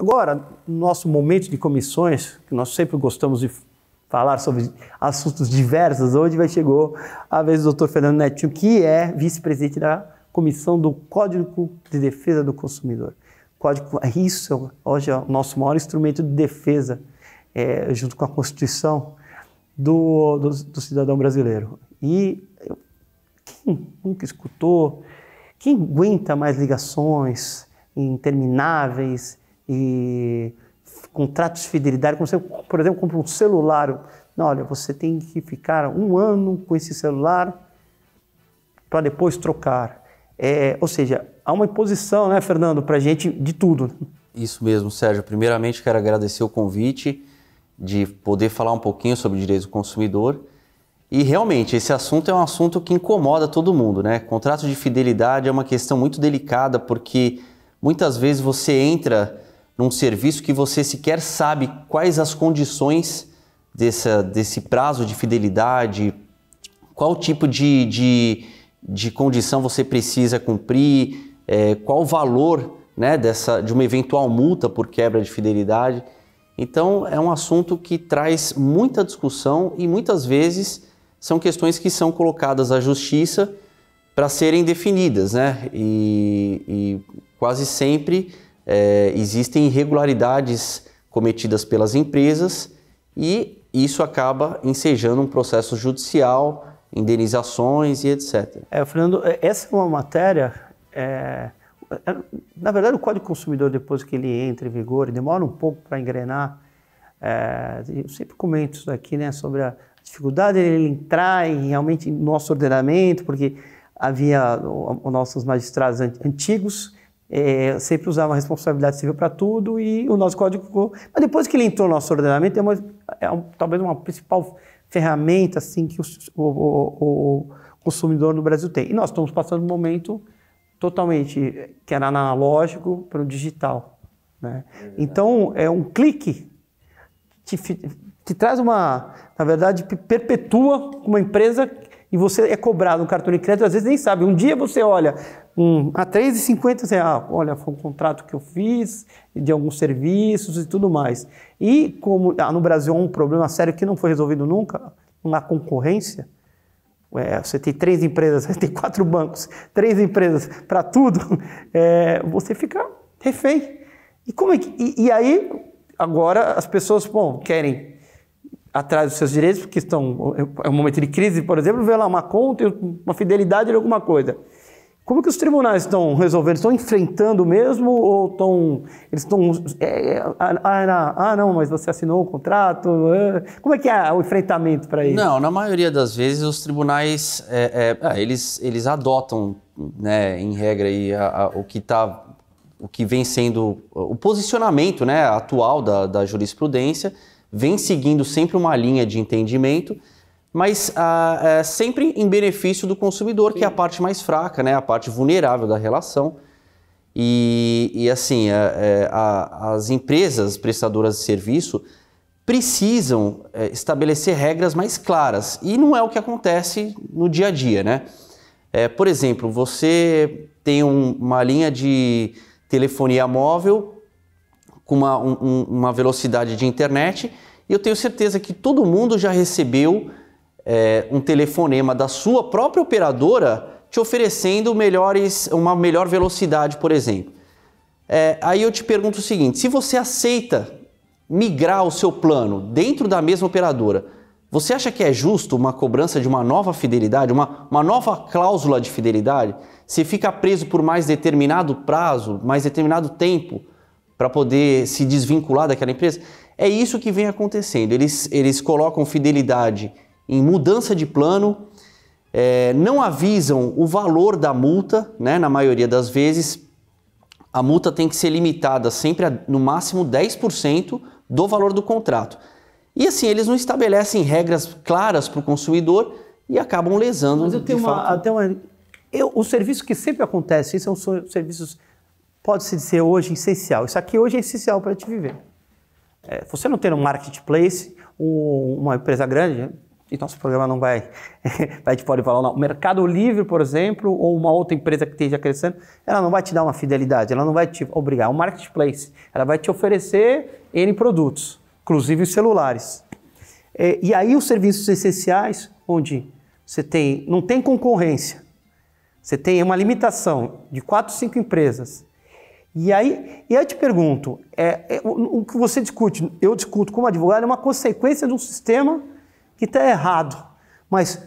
Agora, no nosso momento de comissões, que nós sempre gostamos de falar sobre assuntos diversos, hoje vai chegou a vez do doutor Fernando Netinho, que é vice-presidente da Comissão do Código de Defesa do Consumidor. Código, isso é hoje é o nosso maior instrumento de defesa, é, junto com a Constituição, do, do, do cidadão brasileiro. E quem nunca escutou, quem aguenta mais ligações intermináveis e contratos de fidelidade, como você, por exemplo, compra um celular, não, olha, você tem que ficar um ano com esse celular para depois trocar. É, ou seja, há uma imposição, né, Fernando, para a gente de tudo. Isso mesmo, Sérgio. Primeiramente, quero agradecer o convite de poder falar um pouquinho sobre direitos do consumidor. E realmente, esse assunto é um assunto que incomoda todo mundo, né? Contrato de fidelidade é uma questão muito delicada porque muitas vezes você entra num serviço que você sequer sabe quais as condições dessa, desse prazo de fidelidade, qual tipo de, de, de condição você precisa cumprir, é, qual o valor né, dessa, de uma eventual multa por quebra de fidelidade. Então, é um assunto que traz muita discussão e muitas vezes são questões que são colocadas à justiça para serem definidas, né? E, e quase sempre é, existem irregularidades cometidas pelas empresas e isso acaba ensejando um processo judicial, indenizações e etc. É, Fernando, é, essa é uma matéria. É, é, na verdade, o Código Consumidor, depois que ele entra em vigor, demora um pouco para engrenar. É, eu sempre comento isso aqui, né, sobre a dificuldade dele entrar em, realmente no nosso ordenamento, porque havia os nossos magistrados antigos é, sempre usava responsabilidade civil para tudo e o nosso código. Mas depois que ele entrou no nosso ordenamento, é, uma, é um, talvez uma principal ferramenta assim que o, o, o consumidor no Brasil tem. E nós estamos passando um momento totalmente que era analógico para o digital. Né? É então, é um clique que traz uma, na verdade, perpetua uma empresa e você é cobrado um cartão de crédito, às vezes nem sabe. Um dia você olha um, ah, a R$3,50, ah, olha, foi um contrato que eu fiz de alguns serviços e tudo mais. E como ah, no Brasil há um problema sério que não foi resolvido nunca, na concorrência, é, você tem três empresas, você tem quatro bancos, três empresas para tudo, é, você fica refém. E, como é que, e, e aí, agora as pessoas bom, querem atrás dos seus direitos, porque estão é um momento de crise, por exemplo, vê lá uma conta, uma fidelidade de alguma coisa. Como que os tribunais estão resolvendo? Estão enfrentando mesmo ou estão eles estão é, é, ah, ah, ah, não, mas você assinou o contrato? É? como é que é o enfrentamento para isso? Não, na maioria das vezes os tribunais é, é, ah, eles, eles adotam, né, em regra aí, a, a, o que tá o que vem sendo o posicionamento, né, atual da, da jurisprudência vem seguindo sempre uma linha de entendimento, mas ah, é, sempre em benefício do consumidor, Sim. que é a parte mais fraca, né? a parte vulnerável da relação. E, e assim, é, é, as empresas prestadoras de serviço precisam estabelecer regras mais claras. E não é o que acontece no dia a dia, né? por exemplo, você tem um, uma linha de telefonia móvel com uma, um, uma velocidade de internet. E eu tenho certeza que todo mundo já recebeu é, um telefonema da sua própria operadora te oferecendo melhores, uma melhor velocidade, por exemplo. É, aí eu te pergunto o seguinte: se você aceita migrar o seu plano dentro da mesma operadora, você acha que é justo uma cobrança de uma nova fidelidade, uma, uma nova cláusula de fidelidade? Se fica preso por mais determinado prazo, mais determinado tempo? para poder se desvincular daquela empresa. É isso que vem acontecendo. Eles, eles colocam fidelidade em mudança de plano, é, não avisam o valor da multa, né? na maioria das vezes. A multa tem que ser limitada sempre a, no máximo 10% do valor do contrato. E assim, eles não estabelecem regras claras para o consumidor e acabam lesando. Mas eu tenho uma, até uma. Eu, o serviço que sempre acontece, isso é são serviços pode-se dizer hoje essencial. Isso aqui hoje é essencial para te viver. É, você não tem um marketplace, uma empresa grande, né? e nosso programa não vai, vai te pode falar, não. Mercado Livre, por exemplo, ou uma outra empresa que esteja crescendo, ela não vai te dar uma fidelidade, ela não vai te obrigar. O é um marketplace. Ela vai te oferecer N produtos, inclusive os celulares. É, e aí os serviços essenciais, onde você tem, não tem concorrência, você tem uma limitação de quatro, cinco empresas e aí, e aí eu te pergunto, é, é, o, que você discute, eu discuto como advogado, é uma consequência de um sistema que está errado. Mas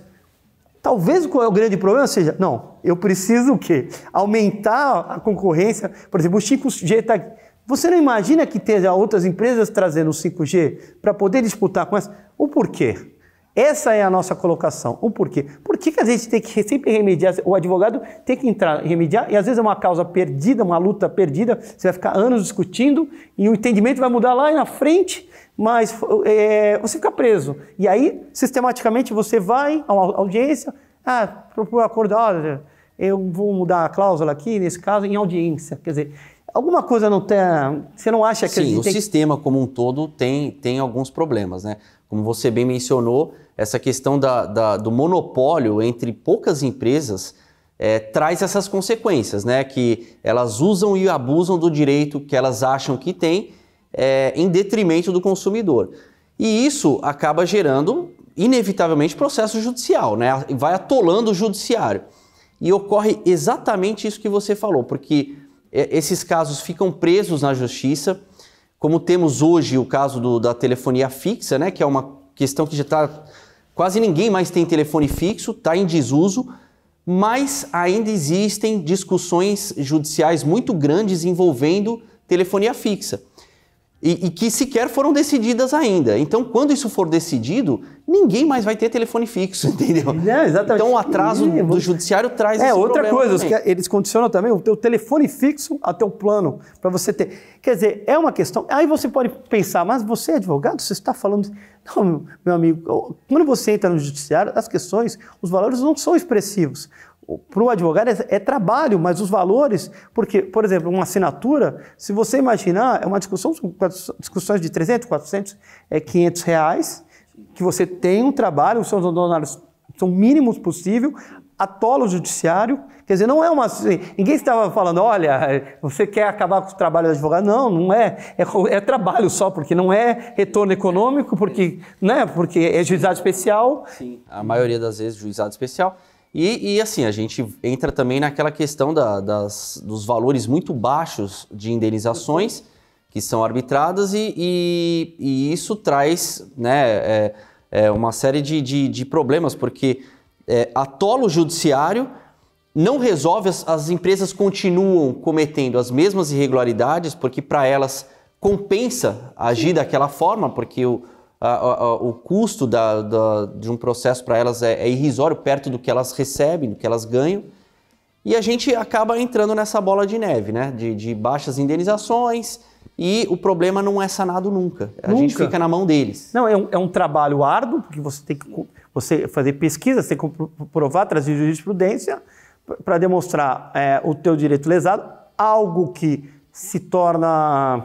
talvez qual é o grande problema seja, não, eu preciso o quê? Aumentar a concorrência. Por exemplo, o 5G está... Você não imagina que tenha outras empresas trazendo o 5G para poder disputar com essa? O porquê? Essa é a nossa colocação. O porquê? Por que, a gente tem que sempre remediar? O advogado tem que entrar e remediar, e às vezes é uma causa perdida, uma luta perdida, você vai ficar anos discutindo, e o entendimento vai mudar lá na frente, mas é, você fica preso. E aí, sistematicamente, você vai à audiência, ah, procura acordar, olha, eu vou mudar a cláusula aqui, nesse caso, em audiência. Quer dizer, Alguma coisa não tem. Você não acha que. Sim, o tem... sistema como um todo tem, tem alguns problemas, né? Como você bem mencionou, essa questão da, da do monopólio entre poucas empresas é, traz essas consequências, né? Que elas usam e abusam do direito que elas acham que têm é, em detrimento do consumidor. E isso acaba gerando, inevitavelmente, processo judicial, né? Vai atolando o judiciário. E ocorre exatamente isso que você falou, porque é, esses casos ficam presos na justiça, como temos hoje o caso do, da telefonia fixa, né, que é uma questão que já está. Quase ninguém mais tem telefone fixo, está em desuso, mas ainda existem discussões judiciais muito grandes envolvendo telefonia fixa e, e que sequer foram decididas ainda. Então, quando isso for decidido, ninguém mais vai ter telefone fixo, entendeu? exatamente. Então o atraso do judiciário traz é, esse outra coisa, também. eles condicionam também o teu telefone fixo a o plano para você ter. Quer dizer, é uma questão. Aí você pode pensar, mas você é advogado, você está falando Não, meu amigo, quando você entra no judiciário, as questões, os valores não são expressivos para o advogado é, é, trabalho, mas os valores, porque, por exemplo, uma assinatura, se você imaginar, é uma discussão, discussões de 300, 400, é 500 reais, que você tem um trabalho, os seus honorários são mínimos possível, atola o judiciário, quer dizer, não é uma... Assim, ninguém estava falando, olha, você quer acabar com o trabalho do advogado. Não, não é, é, é trabalho só, porque não é retorno econômico, porque, né, porque é juizado especial. Sim, a maioria das vezes juizado especial. E, e, assim, a gente entra também naquela questão da, das, dos valores muito baixos de indenizações que são arbitradas, e, e, e isso traz né, é, é uma série de, de, de problemas, porque é, atola o judiciário, não resolve, as, as empresas continuam cometendo as mesmas irregularidades, porque para elas compensa agir daquela forma, porque o, a, a, o custo da, da, de um processo para elas é, é irrisório, perto do que elas recebem, do que elas ganham. E a gente acaba entrando nessa bola de neve, né? De, de, baixas indenizações e o problema não é sanado nunca. A nunca. gente fica na mão deles. Não, é um, é um trabalho árduo, porque você tem que você fazer pesquisa, você tem que provar, trazer jurisprudência para demonstrar é, o teu direito lesado, algo que se torna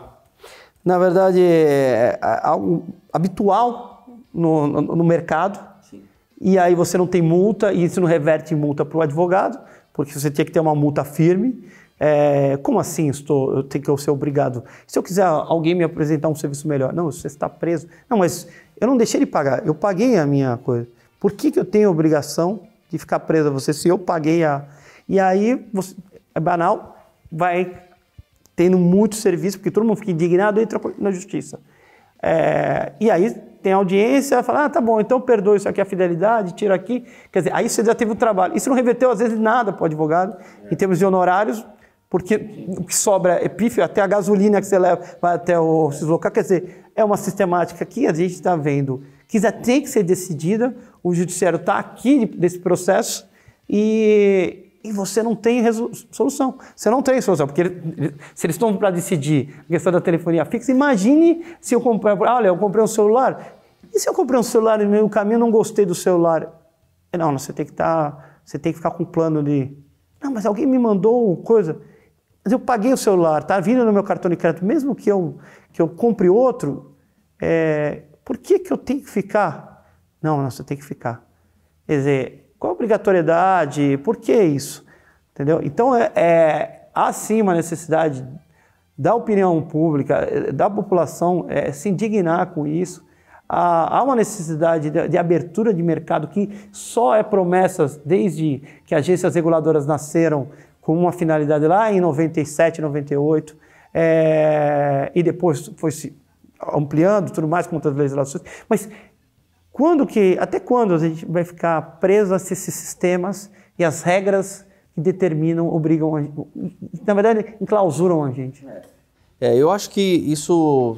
na verdade, é, é, é algo habitual no, no mercado. Sim. E aí você não tem multa e isso não reverte em multa para o advogado, porque você tinha que ter uma multa firme. É, como assim estou, eu tenho que ser obrigado? Se eu quiser alguém me apresentar um serviço melhor, não, você está preso. Não, mas eu não deixei de pagar, eu paguei a minha coisa. Por que, que eu tenho obrigação de ficar preso a você se eu paguei a. E aí, você, é banal, vai tendo muito serviço, porque todo mundo fica indignado e entra na justiça. É, e aí tem audiência, fala, ah, tá bom, então perdoa isso aqui, a fidelidade, tira aqui. Quer dizer, aí você já teve o um trabalho. Isso não reverteu, às vezes, nada para o advogado, em termos de honorários, porque o que sobra é pífio, até a gasolina que você leva vai até o se deslocar. Quer dizer, é uma sistemática que a gente está vendo que já tem que ser decidida. O judiciário está aqui nesse processo e, e você não tem solução. Você não tem solução, porque ele, se eles estão para decidir a questão da telefonia fixa, imagine se eu comprei, olha, eu comprei um celular, e se eu comprei um celular e no meio caminho não gostei do celular? Não, você tem que estar, tá, você tem que ficar com um plano de, não, mas alguém me mandou coisa, mas eu paguei o celular, está vindo no meu cartão de crédito, mesmo que eu, que eu compre outro, é, por que que eu tenho que ficar? Não, não, você tem que ficar. Quer dizer, qual a obrigatoriedade? Por que isso? Entendeu? Então, é, é, há sim uma necessidade da opinião pública, da população é, se indignar com isso. Há, há uma necessidade de, de, abertura de mercado que só é promessa desde que agências reguladoras nasceram com uma finalidade lá em 97, 98, é, e depois foi se ampliando, tudo mais, com outras legislações. Mas quando que, até quando a gente vai ficar preso a esses sistemas e as regras que determinam, obrigam, a, na verdade, enclausuram a gente? É. é, eu acho que isso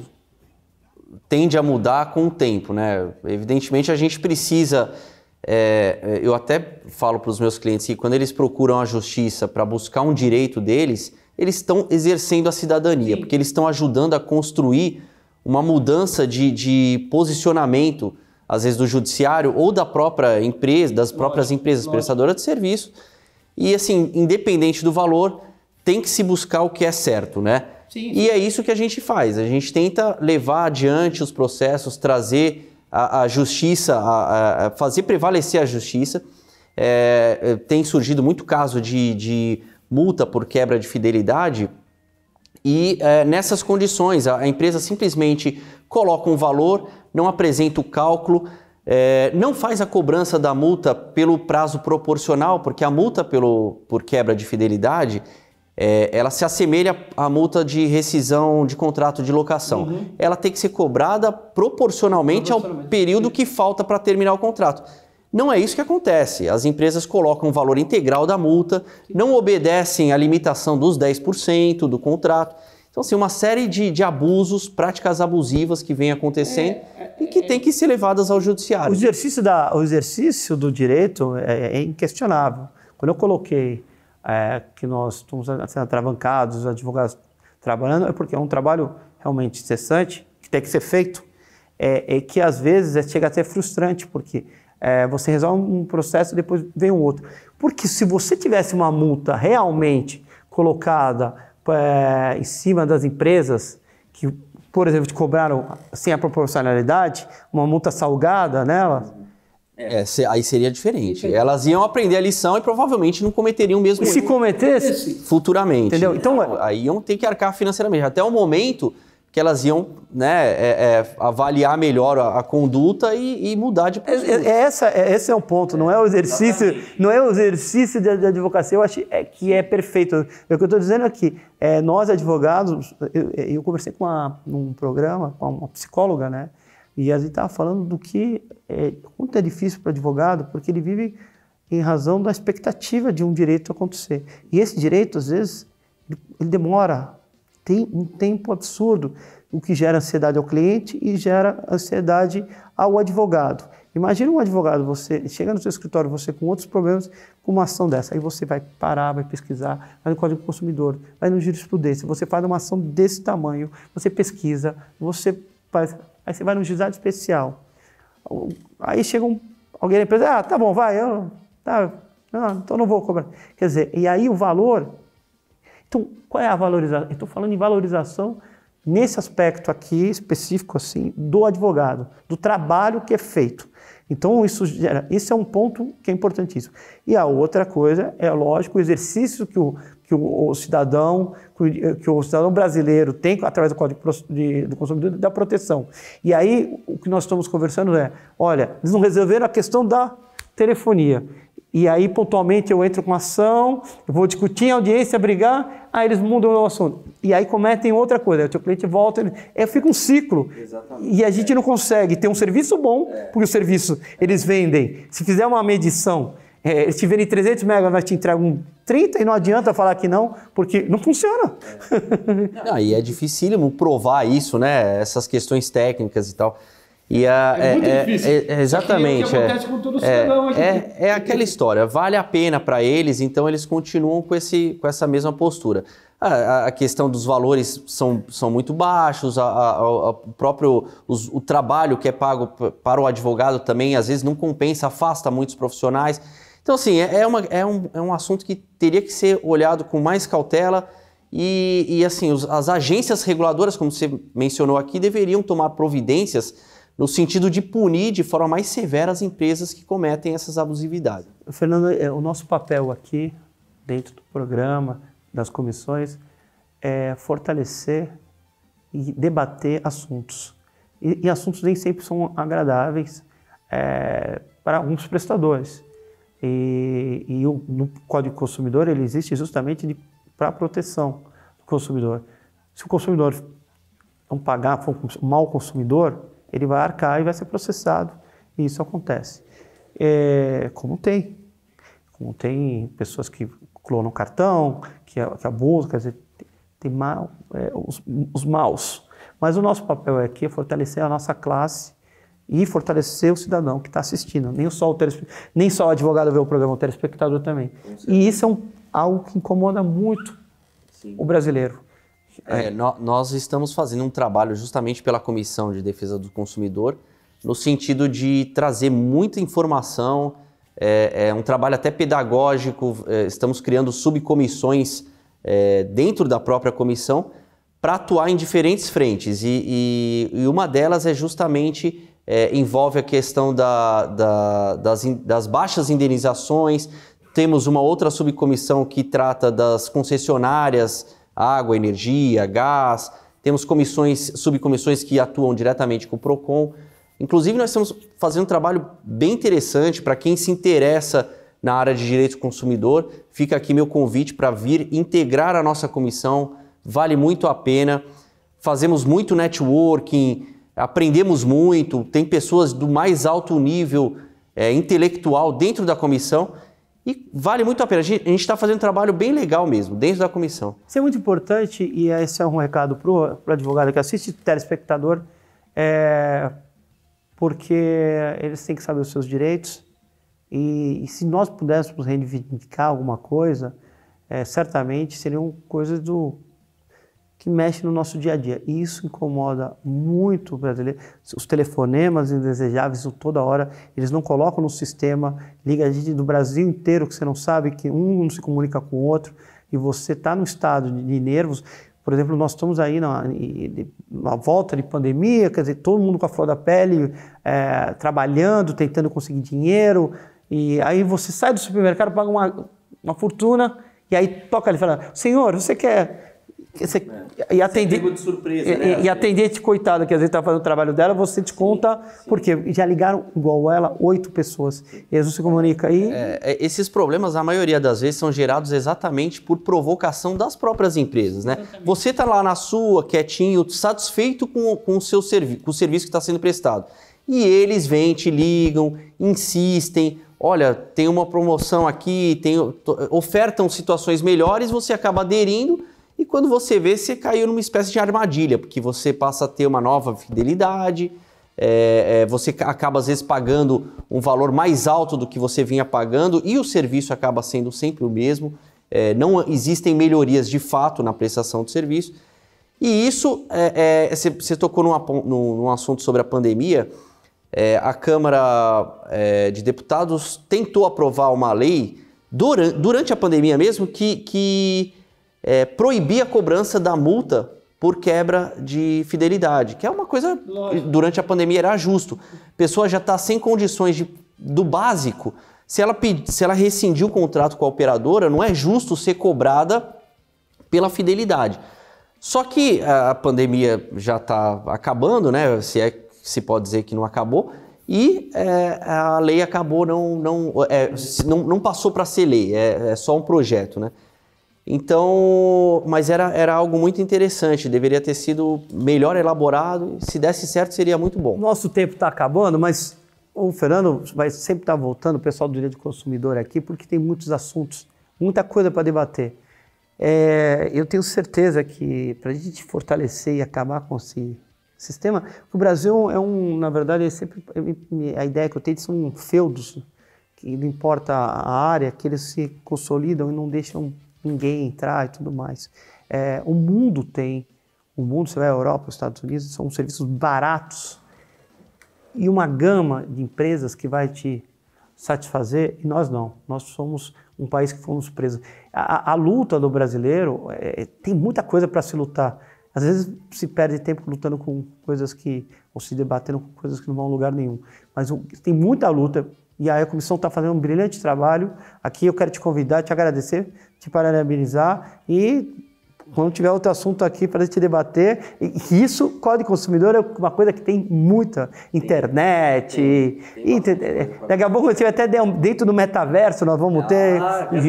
tende a mudar com o tempo, né? Evidentemente a gente precisa é, é, eu até falo para os meus clientes que quando eles procuram a justiça para buscar um direito deles, eles estão exercendo a cidadania, Sim. porque eles estão ajudando a construir uma mudança de, de posicionamento às vezes do judiciário ou da própria empresa, das próprias lógico, empresas lógico. prestadoras de serviço. E assim, independente do valor, tem que se buscar o que é certo, né? Sim. E é isso que a gente faz. A gente tenta levar adiante os processos, trazer a, a justiça, a, a, fazer prevalecer a justiça. É, é, tem surgido muito caso de, de multa por quebra de fidelidade e é, nessas condições, a, empresa simplesmente coloca um valor, não apresenta o cálculo, é, não faz a cobrança da multa pelo prazo proporcional, porque a multa pelo, por quebra de fidelidade é, ela se assemelha à multa de rescisão de contrato de locação. Uhum. Ela tem que ser cobrada proporcionalmente, proporcionalmente. ao período que falta para terminar o contrato. Não é isso que acontece. As empresas colocam o valor integral da multa, não obedecem à limitação dos 10% do contrato. Então, assim, uma série de, de abusos, práticas abusivas que vem acontecendo é, é, e que é, que ser levadas ao judiciário. O exercício, da, o exercício do direito é, é inquestionável. Quando eu coloquei é, que nós estamos sendo atravancados, os advogados trabalhando, é porque é um trabalho realmente incessante, que tem que ser feito, é, é que às vezes chega a ser frustrante, porque é, você resolve um processo, depois vem um outro. Porque se você tivesse uma multa realmente colocada é, em cima das empresas que, por exemplo, te cobraram sem a proporcionalidade, uma multa salgada nela, é, é aí seria diferente. Elas iam aprender a lição e provavelmente não cometeriam o mesmo erro. se cometesse? Futuramente. Entendeu? Então, aí iam ter que arcar financeiramente. Até o momento, que elas iam né, é, é, avaliar melhor a, a conduta e, e, mudar de é, é, postura. É, essa, é, esse é um ponto, não é o exercício, não é o exercício de, de advocacia, eu acho que é perfeito. O que eu estou dizendo aqui, é, nós advogados, eu, eu conversei com uma, num programa com uma psicóloga, né? E a gente estava falando do que é, quanto é difícil para o advogado, porque ele vive em razão da expectativa de um direito acontecer. E esse direito, às vezes, ele demora tem um tempo absurdo, o que gera ansiedade ao cliente e gera ansiedade ao advogado. Imagina um advogado, você chega no seu escritório, você com outros problemas, com uma ação dessa. Aí você vai parar, vai pesquisar, vai no Código do Consumidor, vai no Jurisprudência, você faz uma ação desse tamanho, você pesquisa, você faz, aí você vai no juizado especial. Aí chega um, alguém na empresa, ah, tá bom, vai, eu, tá, não, então não vou cobrar. Quer dizer, e aí o valor então, qual é a valorização? estou falando em valorização nesse aspecto aqui específico assim do advogado, do trabalho que é feito. Então isso gera, esse é um ponto que é importantíssimo. E a outra coisa é lógico o exercício que o, que o, o cidadão que o, que o, cidadão brasileiro tem através do Código de, do Consumidor da proteção. E aí o que nós estamos conversando é, olha, eles não resolveram a questão da telefonia. E aí, pontualmente, eu entro com ação, vou discutir em audiência, brigar, aí eles mudam o assunto. E aí cometem outra coisa, aí o teu cliente volta, ele... É, fica um ciclo. Exatamente. E a gente é. não consegue ter um serviço bom, é. porque o serviço eles vendem. Se fizer uma medição, é, eles te vendem 300 megas, mas te entregam 30 e não adianta falar que não, porque não funciona. É. não, e é dificílimo provar isso, né? Essas questões técnicas e tal. E a, é, é muito é, difícil. É, é exatamente. É, acontece com todo cidadão aqui. É, é, é aquela história, vale a pena para eles, então eles continuam com, esse, com essa mesma postura. A, a questão dos valores são, são muito baixos, a, a, a próprio, os, o trabalho que é pago para o advogado também às vezes não compensa, afasta muitos profissionais. Então, assim, é, é, uma, é, um, é um assunto que teria que ser olhado com mais cautela. E, e assim, os, as agências reguladoras, como você mencionou aqui, deveriam tomar providências no sentido de punir de forma mais severa as empresas que cometem essas abusividades. Fernando, é, o nosso papel aqui, dentro do programa, das comissões, é fortalecer e debater assuntos. E, e assuntos nem sempre são agradáveis é, para alguns prestadores. E, e o, no Código Consumidor ele existe justamente para a proteção do consumidor. Se o consumidor não pagar, for um mau consumidor, ele vai arcar e vai ser processado. E isso acontece. É, como tem. Como tem pessoas que clonam cartão, que, é, que é abusam, quer dizer, tem mal, é, os, os maus. Mas o nosso papel aqui é fortalecer a nossa classe e fortalecer o cidadão que está assistindo. Nem só, o Nem só o advogado vê o programa, o telespectador também. E isso é um, algo que incomoda muito Sim. o brasileiro. É, é. no, nós estamos fazendo um trabalho justamente pela Comissão de Defesa do Consumidor, no sentido de trazer muita informação, é, é um trabalho até pedagógico, é, estamos criando subcomissões é, dentro da própria comissão para atuar em diferentes frentes. E, e, e uma delas é justamente é, envolve a questão da, da, das, das baixas indenizações. Temos uma outra subcomissão que trata das concessionárias água, energia, gás, temos comissões, subcomissões que atuam diretamente com o PROCON. Inclusive, nós estamos fazendo um trabalho bem interessante para quem se interessa na área de direito do consumidor. Fica aqui meu convite para vir integrar a nossa comissão, vale muito a pena. Fazemos muito networking, aprendemos muito, tem pessoas do mais alto nível é, intelectual dentro da comissão e vale muito a pena. A gente está fazendo um trabalho bem legal mesmo, dentro da comissão. Isso é muito importante e é, esse é um recado para o advogado que assiste, telespectador, é, porque eles têm que saber os seus direitos e, e se nós pudéssemos reivindicar alguma coisa, é, certamente seriam coisas do que mexe no nosso dia a dia. E isso incomoda muito o brasileiro. Os telefonemas indesejáveis, toda hora, eles não colocam no sistema, liga a gente do Brasil inteiro que você não sabe, que um não se comunica com o outro, e você está no estado de nervos. Por exemplo, nós estamos aí na, na, volta de pandemia, quer dizer, todo mundo com a flor da pele, é, trabalhando, tentando conseguir dinheiro, e aí você sai do supermercado, paga uma, uma fortuna, e aí toca ali falando, senhor, você quer você, é. e é atender, de surpresa, e, né? e, atendente coitada que às vezes está fazendo o trabalho dela, você te sim, sim. porque já ligaram igual ela oito pessoas. E você comunica aí. É, é, esses problemas, a maioria das vezes, são gerados exatamente por provocação das próprias empresas. Né? Exatamente. Você está lá na sua, quietinho, satisfeito com, com, o, seu serviço, com o serviço que está sendo prestado. E eles vêm, te ligam, insistem, olha, tem uma promoção aqui, tem, ofertam situações melhores, você acaba aderindo e quando você vê, você caiu numa espécie de armadilha, porque você passa a ter uma nova fidelidade, é, é, você acaba às vezes pagando um valor mais alto do que você vinha pagando e o serviço acaba sendo sempre o mesmo. É, não existem melhorias de fato na prestação de serviço. E isso, é, é, é, você tocou num, num, assunto sobre a pandemia. a Câmara de Deputados tentou aprovar uma lei durante, durante a pandemia mesmo que, que é, proibir a cobrança da multa por quebra de fidelidade, que é uma coisa Lógico. durante a pandemia era justo. pessoa já está sem condições de, do básico. Se ela, se ela rescindiu o contrato com a operadora, não é justo ser cobrada pela fidelidade. Só que a pandemia já está acabando, né? Se é se pode dizer que não acabou, e é, a lei acabou não não, é, não, não passou para ser lei, é, é só um projeto, né? Então, mas era, era algo muito interessante, deveria ter sido melhor elaborado, se desse certo seria muito bom. Nosso tempo está acabando, mas o Fernando vai sempre estar tá voltando, o pessoal do direito do consumidor aqui, porque tem muitos assuntos, muita coisa para debater. É, eu tenho certeza que para a gente fortalecer e acabar com esse sistema, o Brasil é um, na verdade, é sempre a ideia que eu tenho é são feudos, que não importa a área, que eles se consolidam e não deixam ninguém entrar e tudo mais. É, o mundo tem, o mundo, você vai à Europa, aos Estados Unidos, são serviços baratos e uma gama de empresas que vai te satisfazer e nós não. Nós somos um país que fomos presos. A, a luta do brasileiro é, é tem muita coisa para se lutar. Às vezes se perde tempo lutando com coisas que, ou se debatendo com coisas que não vão a lugar nenhum. Mas tem muita luta e aí a comissão está fazendo um brilhante trabalho. Aqui eu quero te convidar, te agradecer, te parabenizar e quando tiver outro assunto aqui para te debater, e isso, Código Consumidor é uma coisa que tem muita internet. Tem, tem, tem inter... Daqui a pouco você até dentro do metaverso, nós vamos ah, ter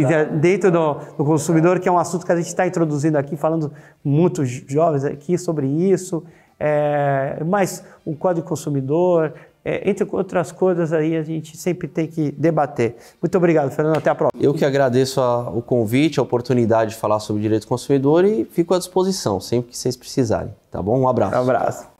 é dentro do, do consumidor, que é um assunto que a gente está introduzindo aqui, falando muitos jovens aqui sobre isso. É, mas o Código Consumidor, é, entre outras coisas aí a gente sempre tem que debater. Muito obrigado, Fernando. Até a próxima. Eu que agradeço a, o convite, a oportunidade de falar sobre direito do consumidor e fico à disposição sempre que vocês precisarem. Tá bom? Um abraço. Um abraço.